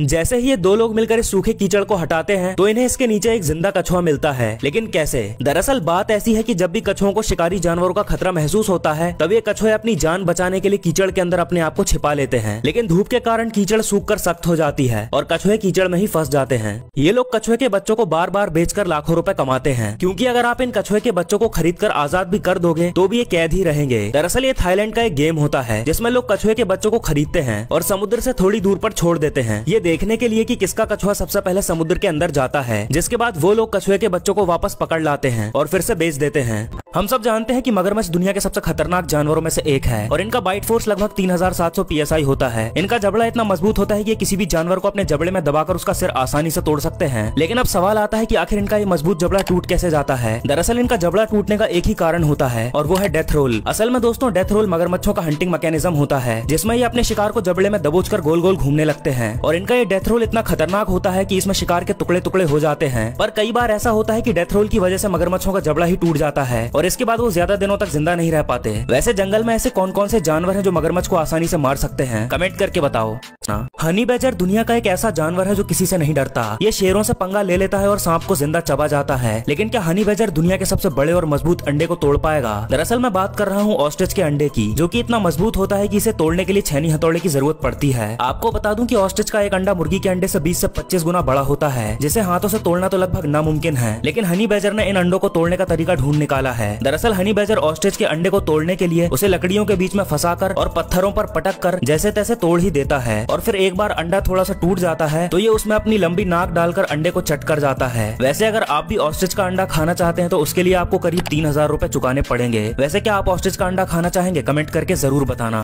जैसे ही ये दो लोग मिलकर इस सूखे कीचड़ को हटाते हैं तो इन्हें इसके नीचे एक जिंदा कछुआ मिलता है लेकिन कैसे दरअसल बात ऐसी है कि जब भी कछुओं को शिकारी जानवरों का खतरा महसूस होता है तब ये कछुए अपनी जान बचाने के लिए कीचड़ के अंदर अपने आप को छिपा लेते हैं लेकिन धूप के कारण कीचड़ सूख कर सख्त हो जाती है और कछुए कीचड़ में ही फंस जाते हैं ये लोग कछुए के बच्चों को बार बार कर लाखों रूपए कमाते हैं क्यूँकी अगर आप इन कछुए के बच्चों को खरीद कर आजाद भी कर दोगे तो भी ये कैद ही रहेंगे दरअसल ये थाईलैंड का एक गेम होता है जिसमे लोग कछुए के बच्चों को खरीदते हैं और समुद्र से थोड़ी दूर पर छोड़ देते हैं ये देखने के लिए कि किसका कछुआ सबसे पहले समुद्र के अंदर जाता है जिसके बाद वो लोग कछुए के बच्चों को वापस पकड़ लाते हैं और फिर से बेच देते हैं हम सब जानते हैं कि मगरमच्छ दुनिया के सबसे खतरनाक जानवरों में से एक है और इनका बाइट फोर्स लगभग 3700 पीएसआई होता है इनका जबड़ा इतना मजबूत होता है कि किसी भी जानवर को अपने जबड़े में दबाकर उसका सिर आसानी से तोड़ सकते हैं लेकिन अब सवाल आता है कि आखिर इनका ये मजबूत जबड़ा टूट कैसे जाता है दरअसल इनका जबड़ा टूटने का एक ही कारण होता है और वो है डेथ रोल असल में दोस्तों डेथ रोल मगरमच्छों का हंटिंग मैकेनिज्म होता है जिसमें ये अपने शिकार को जबड़े में दबोच गोल गोल घूमने लगते हैं और इनका का ये डेथ रोल इतना खतरनाक होता है कि इसमें शिकार के टुकड़े टुकड़े हो जाते हैं पर कई बार ऐसा होता है कि डेथ रोल की वजह से मगरमच्छों का जबड़ा ही टूट जाता है और इसके बाद वो ज्यादा दिनों तक जिंदा नहीं रह पाते वैसे जंगल में ऐसे कौन कौन से जानवर है जो मगरमच्छ को आसानी से मार सकते हैं कमेंट करके बताओ हाँ? हनी बेजर दुनिया का एक ऐसा जानवर है जो किसी से नहीं डरता ये शेरों से पंगा ले लेता है और सांप को जिंदा चबा जाता है लेकिन क्या हनी बेजर दुनिया के सबसे बड़े और मजबूत अंडे को तोड़ पाएगा दरअसल मैं बात कर रहा हूँ ऑस्ट्रिच के अंडे की जो की इतना मजबूत होता है की इसे तोड़ने के लिए छैनी हथौड़े की जरूरत पड़ती है आपको बता दूँ की ऑस्ट्रिच का एक अंडा मुर्गी के अंडे से बीस से पच्चीस गुना बड़ा होता है जिसे हाथों से तोड़ना तो लगभग नामुमकिन है लेकिन हनी बेजर ने इन अंडों को तोड़ने का तरीका ढूंढ निकाला है दरअसल हनी बेजर ऑस्ट्रिच के अंडे को तोड़ने के लिए उसे लकड़ियों के बीच में फंसा और पत्थरों पर पटक कर जैसे तैसे तोड़ ही देता है और फिर एक बार अंडा थोड़ा सा टूट जाता है तो ये उसमें अपनी लंबी नाक डालकर अंडे को चट कर जाता है वैसे अगर आप भी ऑस्ट्रिच का अंडा खाना चाहते हैं तो उसके लिए आपको करीब तीन हजार चुकाने पड़ेंगे वैसे क्या आप ऑस्ट्रिच का अंडा खाना चाहेंगे कमेंट करके जरूर बताना